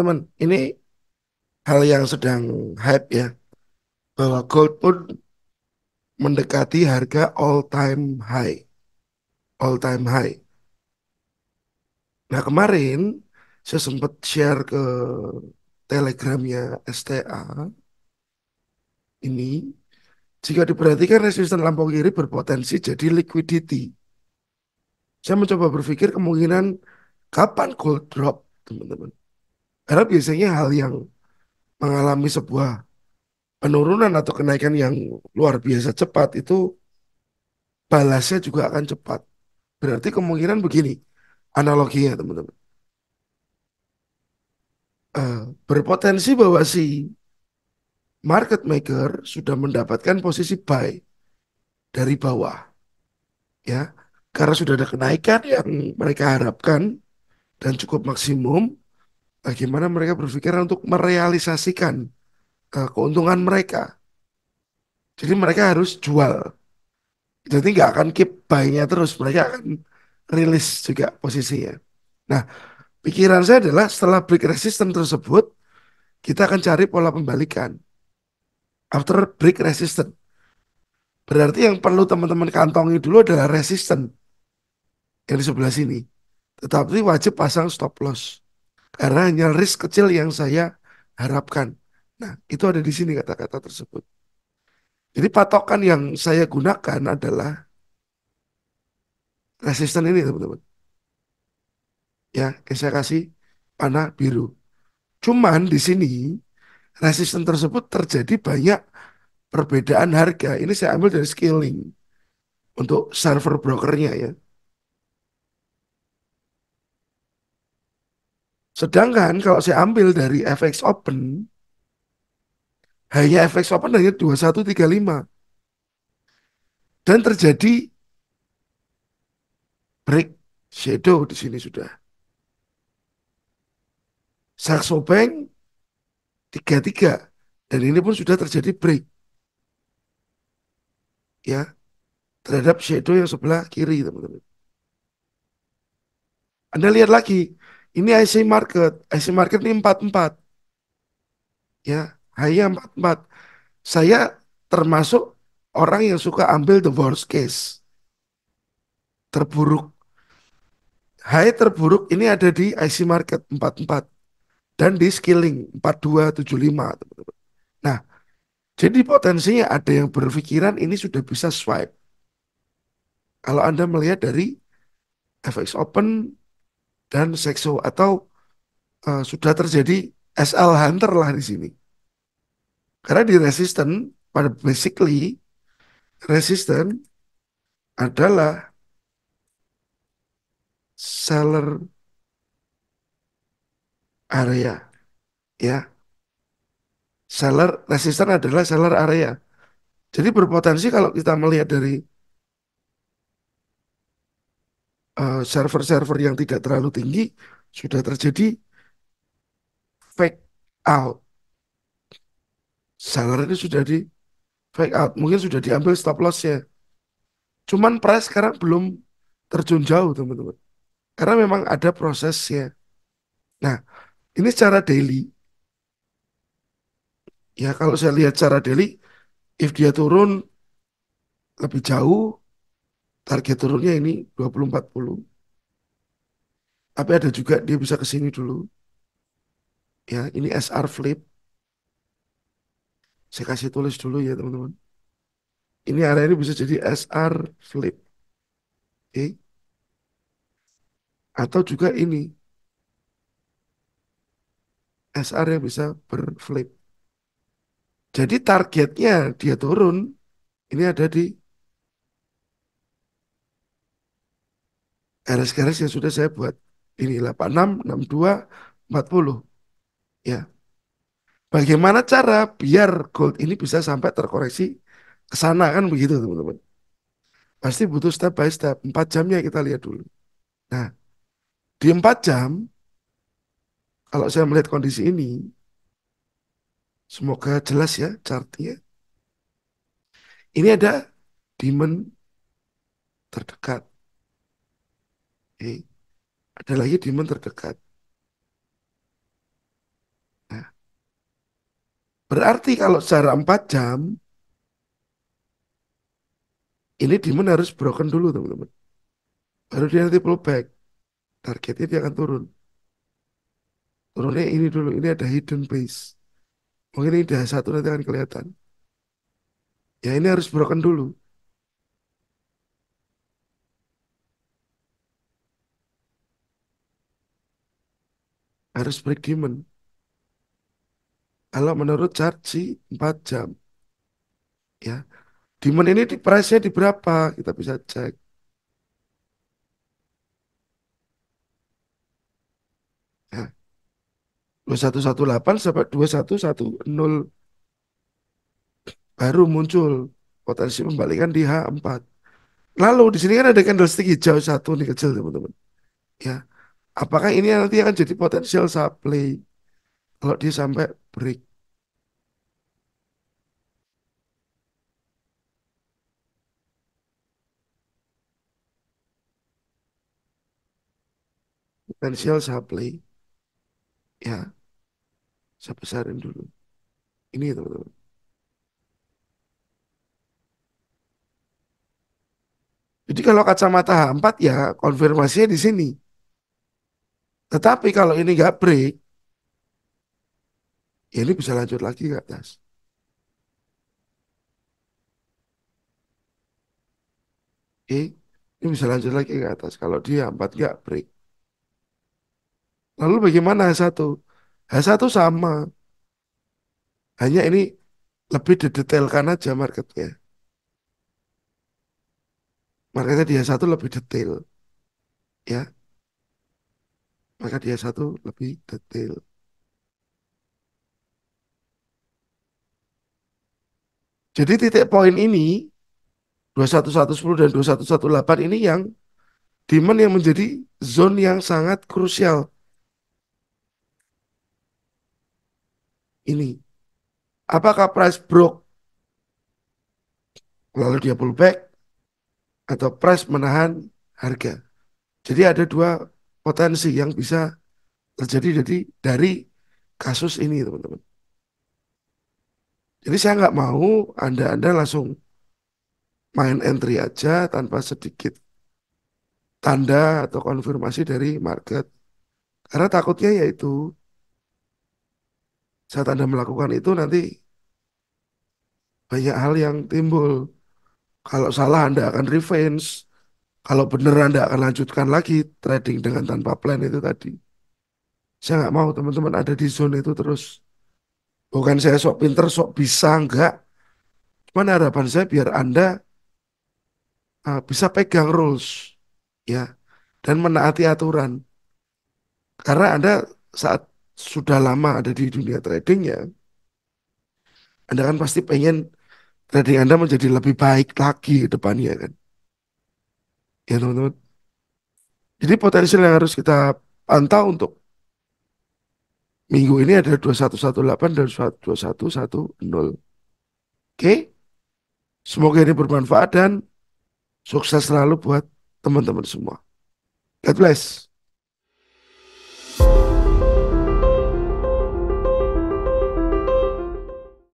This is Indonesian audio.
teman-teman, ini hal yang sedang hype ya. Bahwa gold pun mendekati harga all time high. All time high. Nah kemarin saya sempat share ke telegramnya STA ini jika diperhatikan resisten lampau kiri berpotensi jadi liquidity. Saya mencoba berpikir kemungkinan kapan gold drop, teman-teman. Karena biasanya hal yang mengalami sebuah penurunan atau kenaikan yang luar biasa cepat itu balasnya juga akan cepat. Berarti kemungkinan begini analoginya teman-teman. Uh, berpotensi bahwa si market maker sudah mendapatkan posisi buy dari bawah. Ya, karena sudah ada kenaikan yang mereka harapkan dan cukup maksimum, Bagaimana eh, mereka berpikir untuk merealisasikan uh, keuntungan mereka. Jadi mereka harus jual. Jadi nggak akan keep buy-nya terus. Mereka akan rilis juga posisinya. Nah, pikiran saya adalah setelah break resistance tersebut, kita akan cari pola pembalikan. After break resistance. Berarti yang perlu teman-teman kantongi dulu adalah resistance yang di sebelah sini. Tetapi wajib pasang stop loss. Karena hanya risk kecil yang saya harapkan. Nah, itu ada di sini kata-kata tersebut. Jadi patokan yang saya gunakan adalah resisten ini, teman-teman. Ya, yang saya kasih panah biru. Cuman di sini resisten tersebut terjadi banyak perbedaan harga. Ini saya ambil dari scaling untuk server brokernya ya. Sedangkan kalau saya ambil dari FX Open, hanya FX Open hanya 2135. Dan terjadi break shadow di sini sudah. Saxo Bank 33 dan ini pun sudah terjadi break. Ya. Terhadap shadow yang sebelah kiri, teman-teman. Anda lihat lagi, ini IC market, IC market ini 44. Ya, hanya 44. Saya termasuk orang yang suka ambil the worst case. Terburuk. High terburuk ini ada di IC market 44 dan di skilling 4275. Nah, jadi potensinya ada yang berpikiran ini sudah bisa swipe. Kalau Anda melihat dari FX Open dan seksual atau uh, sudah terjadi SL hunter lah di sini. Karena di resisten pada basically resisten adalah seller area ya. Seller resisten adalah seller area. Jadi berpotensi kalau kita melihat dari Eh, server-server yang tidak terlalu tinggi sudah terjadi fake out. Seller ini sudah di fake out, mungkin sudah diambil stop loss ya. Cuman price sekarang belum terjun jauh teman-teman, karena memang ada prosesnya. Nah, ini secara daily. Ya kalau saya lihat secara daily, if dia turun lebih jauh, target turunnya ini 2040. Tapi ada juga dia bisa ke sini dulu. Ya, ini SR flip. Saya kasih tulis dulu ya, teman-teman. Ini area ini bisa jadi SR flip. Oke. Okay. Atau juga ini SR yang bisa berflip. Jadi targetnya dia turun, ini ada di garis-garis yang sudah saya buat. Ini 86, 62, 40. Ya. Bagaimana cara biar gold ini bisa sampai terkoreksi ke sana kan begitu teman-teman. Pasti butuh step by step. 4 jamnya kita lihat dulu. Nah, di 4 jam, kalau saya melihat kondisi ini, semoga jelas ya chartnya. Ini ada demand terdekat ada lagi demon terdekat. Nah, berarti kalau secara 4 jam, ini demon harus broken dulu teman-teman. Baru dia nanti back. Targetnya dia akan turun. Turunnya ini dulu, ini ada hidden base. Mungkin ini dah satu nanti akan kelihatan. Ya ini harus broken dulu. harus break demon. Kalau menurut Charci 4 jam. Ya. Demon ini di price-nya di berapa? Kita bisa cek. Ya. 2118 sampai 2110 baru muncul potensi pembalikan di H4. Lalu di sini kan ada candlestick hijau satu nih kecil teman-teman. Ya, apakah ini nanti akan jadi potensial supply kalau dia sampai break? Potensial supply ya saya besarin dulu. Ini teman-teman. Jadi kalau kacamata H4 ya konfirmasinya di sini. Tetapi kalau ini nggak break, ya ini bisa lanjut lagi ke atas. Oke, ini bisa lanjut lagi ke atas. Kalau dia empat nggak break. Lalu bagaimana H1? H1 sama. Hanya ini lebih didetailkan aja marketnya. Marketnya di H1 lebih detail. Ya, maka dia satu lebih detail. Jadi titik poin ini 21110 dan 2118 ini yang dimen yang menjadi zone yang sangat krusial. Ini. Apakah price broke lalu dia pullback atau price menahan harga. Jadi ada dua potensi yang bisa terjadi jadi dari kasus ini teman-teman. Jadi saya nggak mau anda-anda langsung main entry aja tanpa sedikit tanda atau konfirmasi dari market. Karena takutnya yaitu saat anda melakukan itu nanti banyak hal yang timbul. Kalau salah anda akan revenge kalau beneran Anda akan lanjutkan lagi trading dengan tanpa plan itu tadi, saya nggak mau teman-teman ada di zone itu terus. Bukan saya sok pinter, sok bisa, enggak. Cuman harapan saya biar Anda uh, bisa pegang rules, ya, dan menaati aturan. Karena Anda saat sudah lama ada di dunia trading ya, Anda kan pasti pengen trading Anda menjadi lebih baik lagi depannya kan ya teman-teman jadi potensi yang harus kita pantau untuk minggu ini ada 2118 dan 2110 oke semoga ini bermanfaat dan sukses selalu buat teman-teman semua God bless